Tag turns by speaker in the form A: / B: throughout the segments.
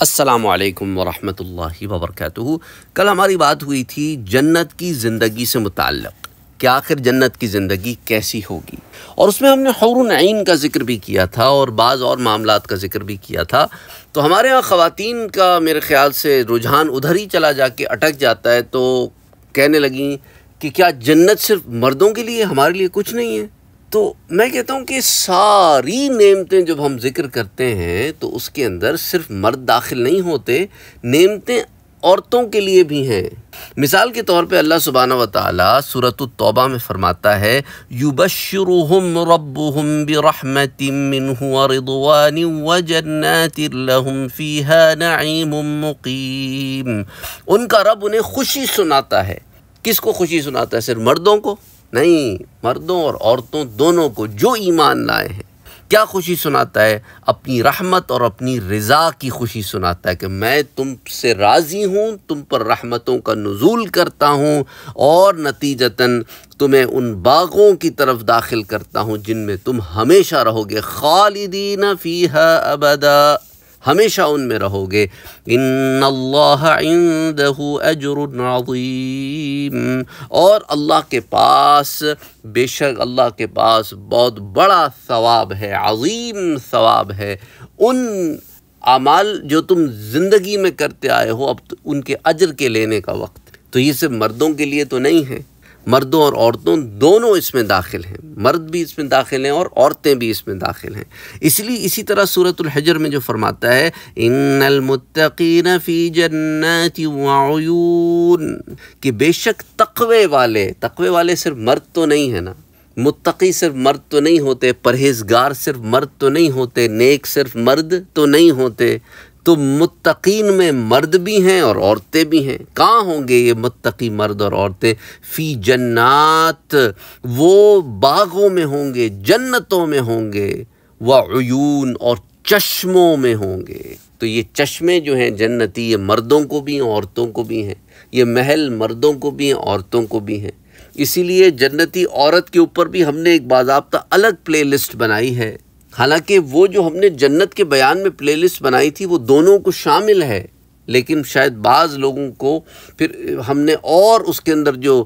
A: असलकम वरहमल वबरक कल हमारी बात हुई थी जन्नत की ज़िंदगी से मुतक़ कि आखिर जन्नत की ज़िंदगी कैसी होगी और उसमें हमने हरून आइन का जिक्र भी किया था और बाज़ और मामला का जिक्र भी किया था तो हमारे यहाँ ख़वातीन का मेरे ख़्याल से रुझान उधर ही चला जा के अटक जाता है तो कहने लगी कि क्या जन्नत सिर्फ मर्दों के लिए हमारे लिए कुछ नहीं है तो मैं कहता हूँ कि सारी नेमतें जब हम जिक्र करते हैं तो उसके अंदर सिर्फ मर्द दाखिल नहीं होते नेमतें औरतों के लिए भी हैं मिसाल के तौर पर अल्लाह सुबाना व ताली सूरत तौबा में फ़रमाता है युबशरुहम रब्बुहुम व फ़ीहा मुकीम उनका रब उन्हें खुशी सुनाता है किसको खुशी सुनाता है सिर्फ मर्दों को नहीं मर्दों और औरतों दोनों को जो ईमान लाए हैं क्या खुशी सुनाता है अपनी रहमत और अपनी रज़ा की खुशी सुनाता है कि मैं तुम से राज़ी हूँ तुम पर रहमतों का नज़ूल करता हूँ और नतीजतन तुम्हें उन बागों की तरफ दाखिल करता हूँ जिनमें तुम हमेशा रहोगे खालिदीन फ़ी अबदा हमेशा उनमें रहोगे इन और अल्लाह के पास बेशक अल्लाह के पास बहुत बड़ा सवाब है अजीम सवाब है उन अमाल जो तुम ज़िंदगी में करते आए हो अब तो उनके अजर के लेने का वक्त तो ये सिर्फ मर्दों के लिए तो नहीं है मर्दों और औरतों दोनों इसमें दाखिल हैं मर्द भी इसमें दाखिल हैं और औरतें भी इसमें दाखिल हैं इसलिए इसी तरह हजर में जो फरमाता है इनमुतकीन फ़ी जन्नत कि बेशक तकवे वाले तकवे वाले सिर्फ मर्द तो नहीं है ना मुतकी सिर्फ मर्द तो नहीं होते परहेजगार सिर्फ मर्द तो नहीं होते नेक सिर्फ मर्द तो नहीं होते तो मुतकीन में मर्द भी हैं और औरतें भी हैं कहाँ होंगे ये मुतकी मर्द और औरतें फ़ी जन्नात वो बागों में होंगे जन्नतों में होंगे वयून और चश्मों में होंगे तो ये चश्मे जो हैं जन्नती ये मर्दों को भी हैं औरतों को भी हैं ये महल मर्दों को भी हैं औरतों को भी हैं इसीलिए जन्नती औरत के ऊपर भी हमने एक बाबा अलग प्लेलिस्ट बनाई है हालांकि वो जो हमने जन्नत के बयान में प्लेलिस्ट बनाई थी वो दोनों को शामिल है लेकिन शायद बाज़ लोगों को फिर हमने और उसके अंदर जो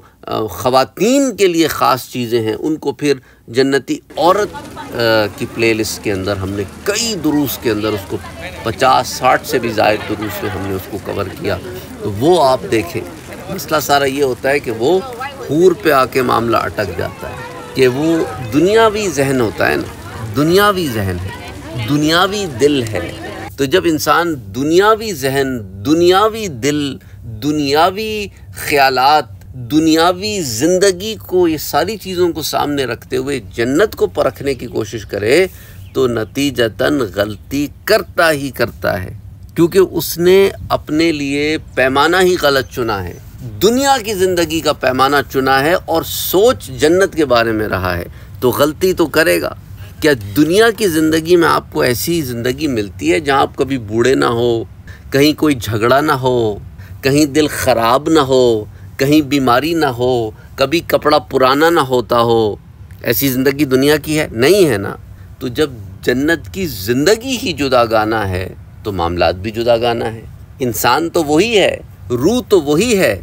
A: ख़वान के लिए ख़ास चीज़ें हैं उनको फिर जन्नती औरत की प्लेलिस्ट के अंदर हमने कई दुरूस के अंदर उसको पचास साठ से भी ज्यादा दुरूस में हमने उसको कवर किया तो वो आप देखें मसला सारा ये होता है कि वो हूर पे आके मामला अटक जाता है कि वो दुनियावी जहन होता है ना दुनियावी जहन है दुनियावी दिल है तो जब इंसान दुनियावी जहन दुनियावी दिल दुनियावी ख्याल दुनियावी ज़िंदगी को ये सारी चीज़ों को सामने रखते हुए जन्नत को परखने की कोशिश करे तो नतीजतन गलती करता ही करता है क्योंकि उसने अपने लिए पैमाना ही गलत चुना है दुनिया की ज़िंदगी का पैमाना चुना है और सोच जन्नत के बारे में रहा है तो गलती तो करेगा क्या दुनिया की ज़िंदगी में आपको ऐसी ज़िंदगी मिलती है जहाँ आप कभी बूढ़े ना हो कहीं कोई झगड़ा ना हो कहीं दिल ख़राब ना हो कहीं बीमारी ना हो कभी कपड़ा पुराना ना होता हो ऐसी ज़िंदगी दुनिया की है नहीं है ना तो जब जन्नत की ज़िंदगी ही जुदा गाना है तो मामला भी जुदा गाना है इंसान तो वही है रूह तो वही है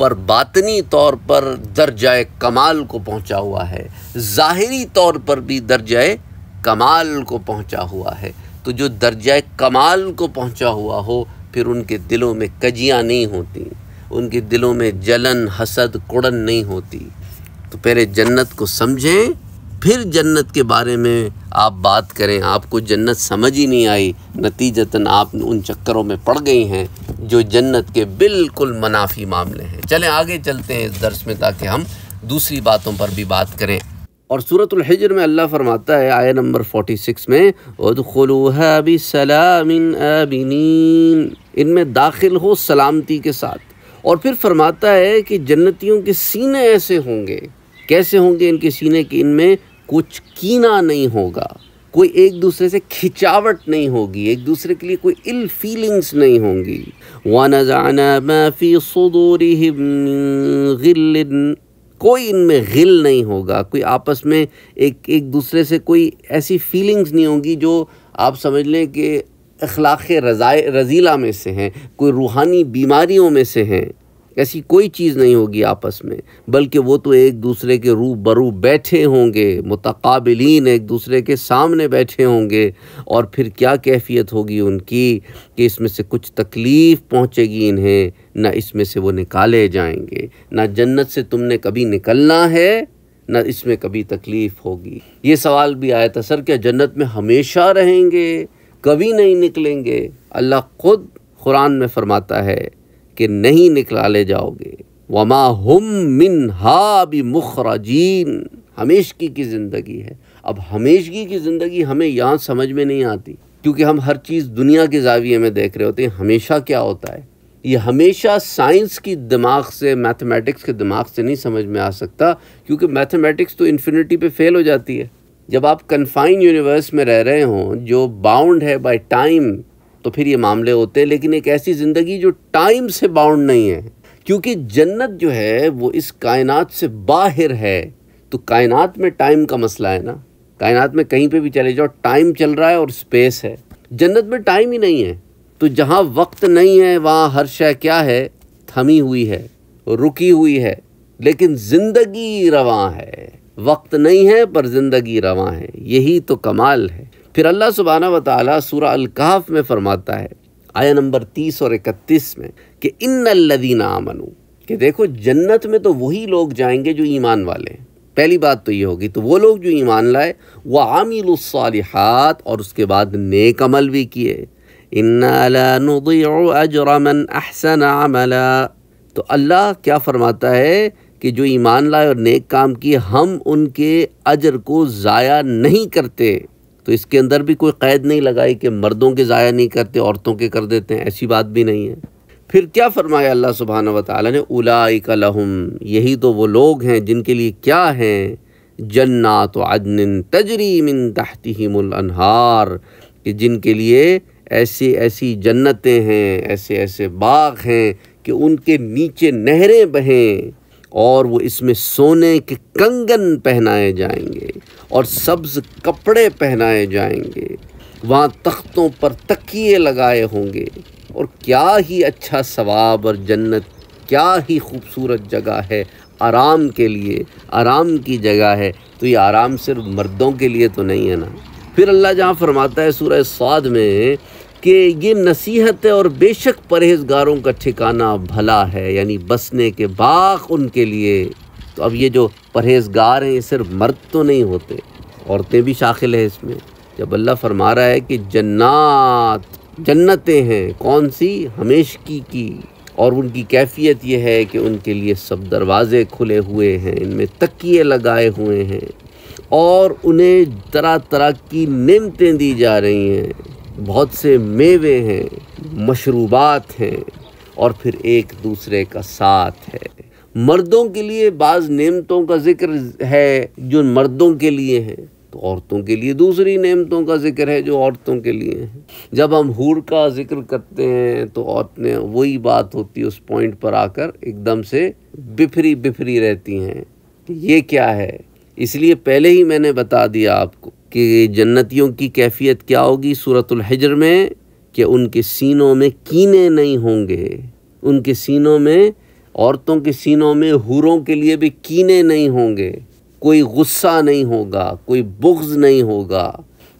A: पर बातनी तौर पर दर्जाए कमाल को पहुंचा हुआ है ज़ाहरी तौर पर भी दर्जाए कमाल को पहुंचा हुआ है तो जो दर्जा कमाल को पहुंचा हुआ हो फिर उनके दिलों में कजियाँ नहीं होती उनके दिलों में जलन हसद कुड़न नहीं होती तो पहले जन्नत को समझें फिर जन्नत के बारे में आप बात करें आपको जन्नत समझ ही नहीं आई नतीजतन आप उन चक्करों में पड़ गई हैं जो जन्नत के बिल्कुल मनाफी मामले हैं चलें आगे चलते हैं इस दर्श में ताकि हम दूसरी बातों पर भी बात करें और सूरत हिजर में अल्लाह फरमाता है आया नंबर 46 में उदखलूहाबिन इनमें दाखिल हो सलामती के साथ और फिर फरमाता है कि जन्नतियों के सीने ऐसे होंगे कैसे होंगे इनके सीने कि इनमें कुछ कीना नहीं होगा कोई एक दूसरे से खिंचावट नहीं होगी एक दूसरे के लिए कोई इल फीलिंग्स नहीं होंगी वन जाना मैफ़ी सदूरी कोई इनमें गिल नहीं होगा कोई आपस में एक एक दूसरे से कोई ऐसी फीलिंग्स नहीं होंगी जो आप समझ लें कि अखलाक रज़ाए रजीला में से हैं कोई रूहानी बीमारियों में से हैं ऐसी कोई चीज़ नहीं होगी आपस में बल्कि वो तो एक दूसरे के रू बरू बैठे होंगे मतकबिलीन एक दूसरे के सामने बैठे होंगे और फिर क्या कैफियत होगी उनकी कि इसमें से कुछ तकलीफ़ पहुँचेगी इन्हें ना इसमें से वो निकाले जाएंगे ना जन्नत से तुमने कभी निकलना है ना इसमें कभी तकलीफ़ होगी ये सवाल भी आया था सर क्या जन्नत में हमेशा रहेंगे कभी नहीं निकलेंगे अल्लाह ख़ुद कुरान में फ़रमाता है कि नहीं ले जाओगे वमा हम मिन हाबी मुखराजीन हमेशगी की ज़िंदगी है अब हमेशगी की ज़िंदगी हमें यहाँ समझ में नहीं आती क्योंकि हम हर चीज़ दुनिया के जाविये में देख रहे होते हैं हमेशा क्या होता है ये हमेशा साइंस की दिमाग से मैथमेटिक्स के दिमाग से नहीं समझ में आ सकता क्योंकि मैथमेटिक्स तो इन्फिनिटी पे फेल हो जाती है जब आप कन्फाइन यूनिवर्स में रह रहे हों जो बाउंड है बाय टाइम तो फिर ये मामले होते हैं लेकिन एक ऐसी ज़िंदगी जो टाइम से बाउंड नहीं है क्योंकि जन्नत जो है वो इस कायनात से बाहर है तो कायनात में टाइम का मसला है ना कायनात में कहीं पे भी चले जाओ टाइम चल रहा है और स्पेस है जन्नत में टाइम ही नहीं है तो जहाँ वक्त नहीं है वहाँ हर शय क्या है थमी हुई है रुकी हुई है लेकिन ज़िंदगी रवा है वक्त नहीं है पर ज़िंदगी रवा है यही तो कमाल है फिर अल्लाह सुबहाना व सूरा अलकाफ में फरमाता है आया नंबर तीस और इकतीस में कि इन लदीना आमनु कि देखो जन्नत में तो वही लोग जाएंगे जो ईमान वाले हैं पहली बात तो ये होगी तो वो लोग जो ईमान लाए वह आमिलसालहत और उसके बाद नेक अमल भी किए इन्नाजरमन अहसन अमला तो अल्लाह क्या फ़रमाता है कि जो ईमान लाए और नेक काम किए हम उनके अजर को ज़ाया नहीं करते तो इसके अंदर भी कोई कैद नहीं लगाई कि मर्दों के ज़ाया नहीं करते औरतों के कर देते हैं ऐसी बात भी नहीं है फिर क्या फरमाया अल्लाह सुबहान व ताली ने उलाई कलहम यही तो वो लोग हैं जिनके लिए क्या हैं जन्नात अदन तजरी मिन तहतमलहार कि जिनके लिए ऐसी ऐसी जन्नतें हैं ऐसे ऐसे बाग हैं कि उनके नीचे नहरें बहें और वो इसमें सोने के कंगन पहनाए जाएंगे और सब्ज़ कपड़े पहनाए जाएंगे वहाँ तख्तों पर तकिए लगाए होंगे और क्या ही अच्छा सवाब और जन्नत क्या ही खूबसूरत जगह है आराम के लिए आराम की जगह है तो ये आराम सिर्फ मर्दों के लिए तो नहीं है ना फिर अल्लाह जहाँ फरमाता है सूरह स्वाद में कि ये नसीहत है और बेशक परहेजगारों का ठिकाना भला है यानी बसने के बाग उनके लिए तो अब ये जो परहेजगार हैं ये सिर्फ मर्द तो नहीं होते औरतें भी शाखिल हैं इसमें जब अल्लाह फरमा रहा है कि जन्नत जन्नतें हैं कौन सी हमेश की की और उनकी कैफियत यह है कि उनके लिए सब दरवाज़े खुले हुए हैं इनमें तकिए लगाए हुए हैं और उन्हें तरह तरह की नमतें दी जा रही हैं बहुत से मेवे हैं मशरूबात हैं और फिर एक दूसरे का साथ है मर्दों के लिए बाज़ नेमतों का जिक्र है जो मर्दों के लिए हैं तो औरतों के लिए दूसरी नेमतों का जिक्र है जो औरतों के लिए है जब हम हूर का जिक्र करते हैं तो औरतें वही बात होती है उस पॉइंट पर आकर एकदम से बिफरी बिफरी रहती हैं तो ये क्या है इसलिए पहले ही मैंने बता दिया आपको कि जन्नतियों की कैफियत क्या होगी सूरतुल हजर में कि उनके सीनों में कीने नहीं होंगे उनके सीनों में औरतों के सीनों में हूरों के लिए भी कीने नहीं होंगे कोई गुस्सा नहीं होगा कोई बुग्ज नहीं होगा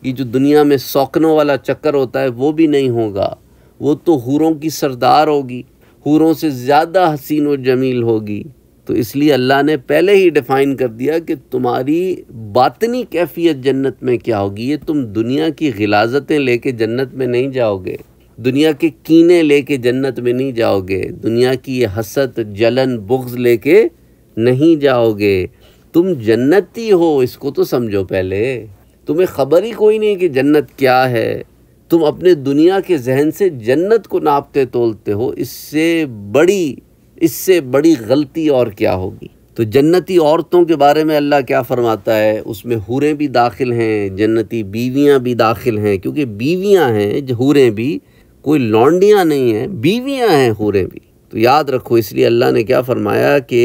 A: ये जो दुनिया में सौकनों वाला चक्कर होता है वो भी नहीं होगा वो तो हूरों की सरदार होगी हूरों से ज़्यादा हसीन व जमील होगी तो इसलिए अल्लाह ने पहले ही डिफ़ाइन कर दिया कि तुम्हारी बातनी कैफियत जन्नत में क्या होगी ये तुम दुनिया की गिलाजतें लेके जन्नत में नहीं जाओगे दुनिया के कीने लेके जन्नत में नहीं जाओगे दुनिया की हसत जलन बुग्ज लेके नहीं जाओगे तुम जन्नती हो इसको तो समझो पहले तुम्हें खबर ही कोई नहीं कि जन्नत क्या है तुम अपने दुनिया के जहन से जन्नत को नापते तोलते हो इससे बड़ी इससे बड़ी गलती और क्या होगी तो जन्नती औरतों के बारे में अल्लाह क्या फ़रमाता है उसमें हूरें भी दाखिल हैं जन्नती बीवियां भी दाखिल हैं क्योंकि बीवियां हैं हूरें भी कोई लौंडियाँ नहीं हैं बीवियाँ हैं हूरें भी तो याद रखो इसलिए अल्लाह ने क्या फरमाया कि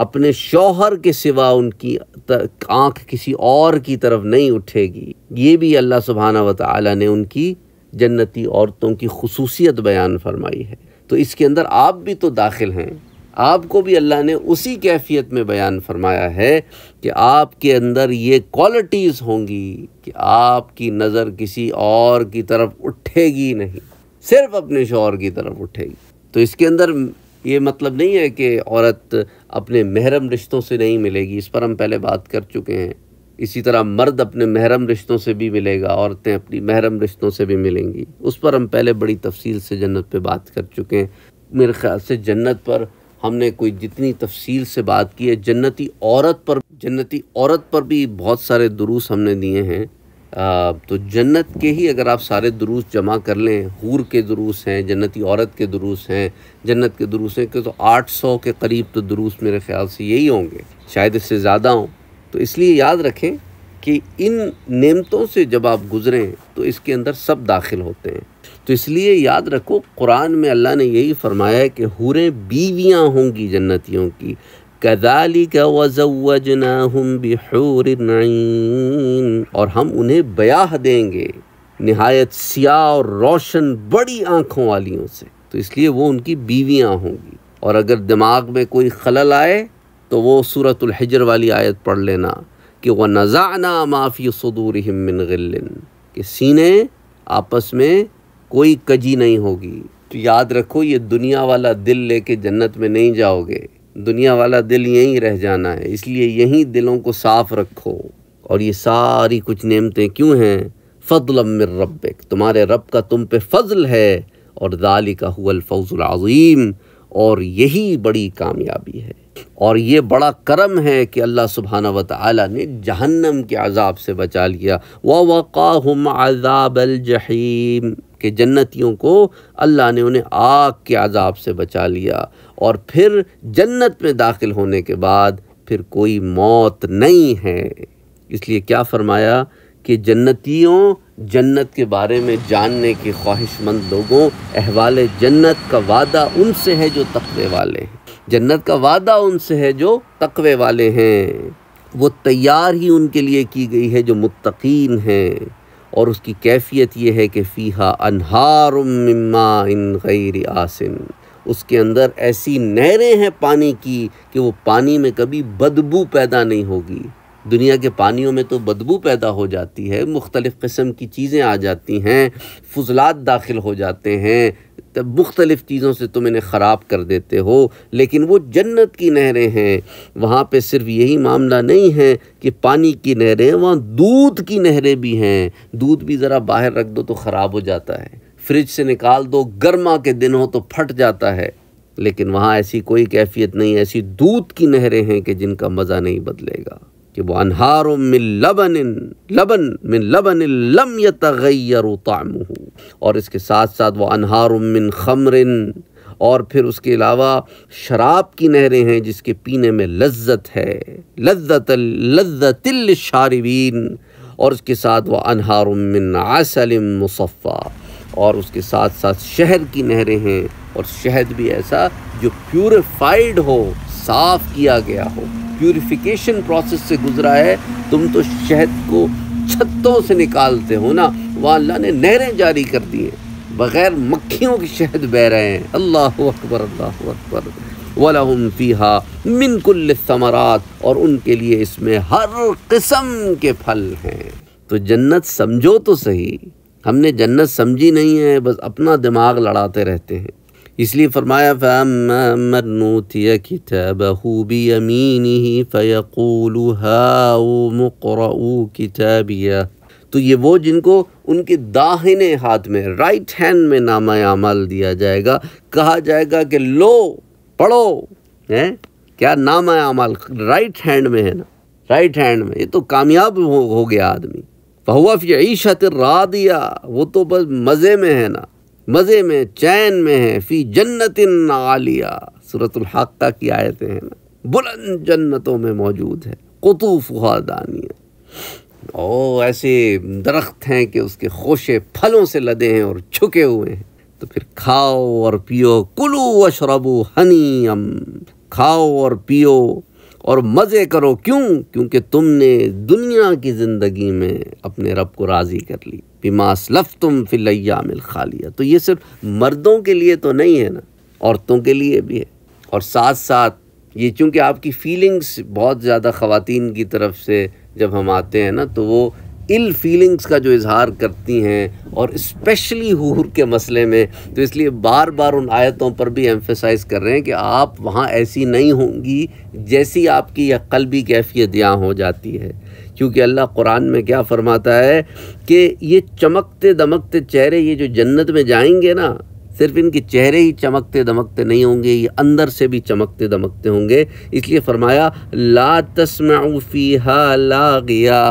A: अपने शौहर के सिवा उनकी आँख किसी और की तरफ नहीं उठेगी ये भी अल्लाह सुबहाना व ताली ने उनकी जन्नती औरतों की खसूसियत बयान फरमाई है तो इसके अंदर आप भी तो दाखिल हैं आपको भी अल्लाह ने उसी कैफियत में बयान फरमाया है कि आपके अंदर ये क्वालिटीज़ होंगी कि आपकी नज़र किसी और की तरफ उठेगी नहीं सिर्फ अपने शोहर की तरफ उठेगी तो इसके अंदर ये मतलब नहीं है कि औरत अपने महरम रिश्तों से नहीं मिलेगी इस पर हम पहले बात कर चुके हैं इसी तरह मर्द अपने महरम रिश्तों से भी मिलेगा औरतें अपनी महरम रिश्तों से भी मिलेंगी उस पर हम पहले बड़ी तफसील से जन्नत पे बात कर चुके हैं मेरे ख्याल से जन्नत पर हमने कोई जितनी तफसील से बात की है जन्नती औरत पर जन्नती औरत पर भी बहुत सारे दुरूस हमने दिए हैं तो जन्नत के ही अगर आप सारे दुरूस जमा कर लें हूर के दुरूस हैं जन्नती औरत के दुरूस हैं जन्नत के दुरूस हैं कि तो 800 के करीब तो दुरूस मेरे ख्याल से यही होंगे शायद इससे ज़्यादा हों तो इसलिए याद रखें कि इन नेमतों से जब आप गुज़रें तो इसके अंदर सब दाखिल होते हैं तो इसलिए याद रखो कुरान में अल्लाह ने यही फरमाया है कि हूरें बीवियाँ होंगी जन्नतियों की कदाली का और हम उन्हें बयाह देंगे नहायत सियाह और रोशन बड़ी आँखों वालियों से तो इसलिए वो उनकी बीवियाँ होंगी और अगर दिमाग में कोई खलल आए तो वो सूरत हजर वाली आयत पढ़ लेना कि वह नज़ाना माफ़ी सदूर हिमिन गिल्लिन सीने आपस में कोई कजी नहीं होगी तो याद रखो ये दुनिया वाला दिल लेके जन्नत में नहीं जाओगे दुनिया वाला दिल यहीं रह जाना है इसलिए यहीं दिलों को साफ़ रखो और ये सारी कुछ नेमतें क्यों हैं फ़जल रब तुम्हारे रब का तुम पे फ़जल है और दाली का हुआ फौज़ुलज़ीम और यही बड़ी कामयाबी है और ये बड़ा करम है कि अल्लाह सुबहाना व ताली ने जहन्नम के अजाब से बचा लिया व वक़ा अजाबल जहीम के जन्नतियों को अल्लाह ने उन्हें आग के आज़ाब से बचा लिया और फिर जन्नत में दाखिल होने के बाद फिर कोई मौत नहीं है इसलिए क्या फरमाया कि जन्नतियों जन्नत के बारे में जानने के ख्वाहिशमंद लोगों अहवाल जन्नत का वादा उनसे है जो तकवे वाले हैं जन्नत का वादा उनसे है जो तकवे वाले हैं वो तैयार ही उनके लिए की गई है जो मुत्तकीन हैं और उसकी कैफियत यह है कि फ़ीहा अनहार इन गैर आसिन उसके अंदर ऐसी नहरें हैं पानी की कि वो पानी में कभी बदबू पैदा नहीं होगी दुनिया के पानियों में तो बदबू पैदा हो जाती है मुख्तलिफ़ किस्म की चीज़ें आ जाती हैं फजलात दाखिल हो जाते हैं मुख्तलिफ़ चीज़ों से तुम इन्हें ख़राब कर देते हो लेकिन वो जन्नत की नहरें हैं वहाँ पे सिर्फ यही मामला नहीं है कि पानी की नहरें हैं वहाँ दूध की नहरें भी हैं दूध भी ज़रा बाहर रख दो तो ख़राब हो जाता है फ्रिज से निकाल दो गर्मा के दिन हो तो फट जाता है लेकिन वहाँ ऐसी कोई कैफियत नहीं ऐसी दूध की नहरें हैं कि जिनका मज़ा नहीं बदलेगा कि वह अनहार मिन लबन लबन मिन लबन लम यतगैर और इसके साथ साथ वह अनहारो मिन खमरिन और फिर उसके अलावा शराब की नहरें हैं जिसके पीने में लज्जत है लज्जत लज्जतिल शारवीन और उसके साथ वह अनहारो मिन आसलम मुसफ़ा और उसके साथ साथ शहद की नहरें हैं और शहद भी ऐसा जो प्योरीफाइड हो साफ़ किया गया हो प्यूरिफिकेशन प्रोसेस से गुजरा है तुम तो शहद को छत्तों से निकालते हो ना वह अल्लाह ने नहरें जारी कर दी हैं बग़ैर मक्खियों के शहद बह रहे हैं अल्लाह अकबर अल्लाह अकबर वलहम फ़ीहा मिनकुल समरात और उनके लिए इसमें हर किस्म के फल हैं तो जन्नत समझो तो सही हमने जन्नत समझी नहीं है बस अपना दिमाग लड़ाते रहते हैं इसलिए फरमाया फ़मनूतिया ही फ़यकूल हाउमकू किताबिया तो ये वो जिनको उनके दाहिने हाथ में राइट हैंड में नामा अमल दिया जाएगा कहा जाएगा कि लो पढ़ो हैं क्या नाम अमल राइट हैंड में है ना राइट हैंड में ये तो कामयाब हो, हो गया आदमी फहुआ फ़ी रा दिया वो तो बस मज़े में है ना मज़े में चैन में है फ़ी जन्नतिन आलिया सूरतुल की आयतें हैं ना बुलंद जन्नतों में मौजूद है कतूफ़ा दानिया ओ ऐसे दरख्त हैं कि उसके खोशे फलों से लदे हैं और छुके हुए हैं तो फिर खाओ और पियो कुलू अशरबू हनी अम खाओ और पियो और मज़े करो क्यों क्योंकि तुमने दुनिया की ज़िंदगी में अपने रब को राज़ी कर ली बिमास लफ तुम फिलयामिल खालिया तो ये सिर्फ मर्दों के लिए तो नहीं है ना औरतों के लिए भी है और साथ साथ ये चूँकि आपकी फीलिंग्स बहुत ज़्यादा ख़वान की तरफ से जब हम आते हैं ना तो वो इल फीलिंग्स का जो इजहार करती हैं और स्पेशली हूर के मसले में तो इसलिए बार बार उन आयतों पर भी एम्फेसाइज़ कर रहे हैं कि आप वहाँ ऐसी नहीं होंगी जैसी आपकी कल भी कैफियत यहाँ हो जाती है क्योंकि अल्लाह कुरान में क्या फ़रमाता है कि ये चमकते दमकते चेहरे ये जो जन्नत में जाएंगे ना सिर्फ इनके चेहरे ही चमकते दमकते नहीं होंगे ये अंदर से भी चमकते दमकते होंगे इसलिए फरमाया ला तस्माफ़ी हा ला गया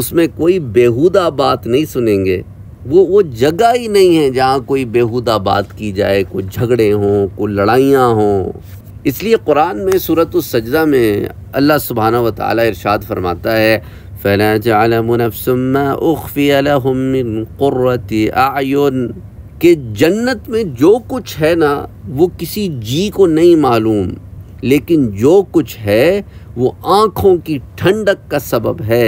A: उसमें कोई बेहुदा बात नहीं सुनेंगे वो वो जगह ही नहीं है जहाँ कोई बेहुदा बात की जाए कोई झगड़े हों कोई लड़ाइयाँ हों इसलिए कुरान में सूरत सजदा में अल्लाह सुबहाना व इरशाद फरमाता है फ़ला जालमनफ़सम उफ़ी आयुन के जन्नत में जो कुछ है ना वो किसी जी को नहीं मालूम लेकिन जो कुछ है वो आँखों की ठंडक का सबब है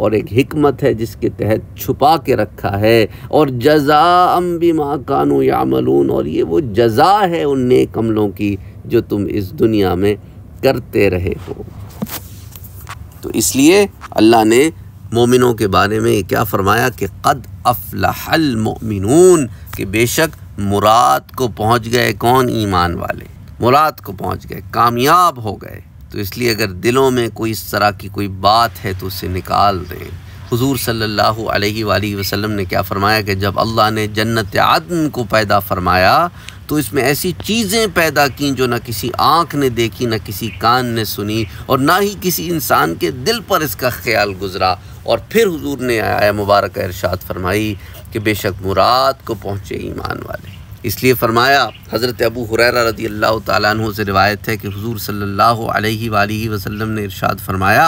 A: और एक हमत है जिसके तहत छुपा के रखा है और जजा अम्बी माँ कानू यामलून और ये वो जजा है उन नेक अमलों की जो तुम इस दुनिया में करते रहे हो तो इसलिए अल्लाह ने मोमिनों के बारे में क्या फरमाया कि कद अफलाहल मोमिन कि बेशक मुराद को पहुँच गए कौन ईमान वाले मुराद को पहुँच गए कामयाब हो गए तो इसलिए अगर दिलों में कोई इस तरह की कोई बात है तो उसे निकाल दें हुजूर सल्लल्लाहु अलैहि वसल्लम ने क्या फ़रमाया कि जब अल्लाह ने जन्नत आदम को पैदा फरमाया तो इसमें ऐसी चीज़ें पैदा की जो ना किसी आँख ने देखी ना किसी कान ने सुनी और ना ही किसी इंसान के दिल पर इसका ख्याल गुजरा और फिर हुजूर ने आया मुबारक इरशाद फरमाई कि बेशक मुराद को पहुँचे ईमान वाले इसलिए फ़रमाया हज़रत अबू हुरर रदी अल्लाह तु से रिवायत है कि हजूर सल्ला वसम ने इरशाद फरमाया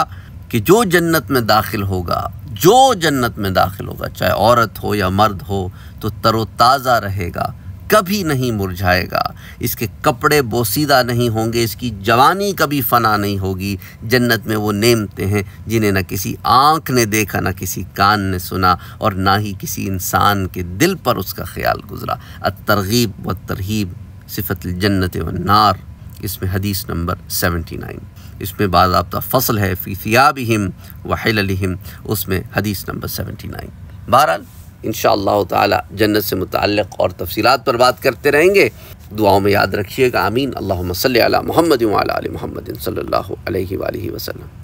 A: कि जो जन्नत में दाखिल होगा जो जन्नत में दाखिल होगा चाहे औरत हो या मर्द हो तो तरोताज़ा रहेगा कभी नहीं मुरझाएगा इसके कपड़े बोसीदा नहीं होंगे इसकी जवानी कभी फना नहीं होगी जन्नत में वो नेमते हैं जिन्हें न किसी आँख ने देखा न किसी कान ने सुना और ना ही किसी इंसान के दिल पर उसका ख्याल गुजरा अ तरगीब व तरहीब सिफत जन्नत व नार इसमें हदीस नंबर सेवेंटी नाइन इसमें बाबा फ़सल है फ़ीसियाबिहिम वहलहिम उसमें हदीस नंबर सेवेंटी नाइन बहरहाल इन ताला जन्नत से मुतल और तफसीत पर बात करते रहेंगे दुआओं में याद रखिएगा आमीन अल्लाह मसल मोहम्मद सल्ला वसलम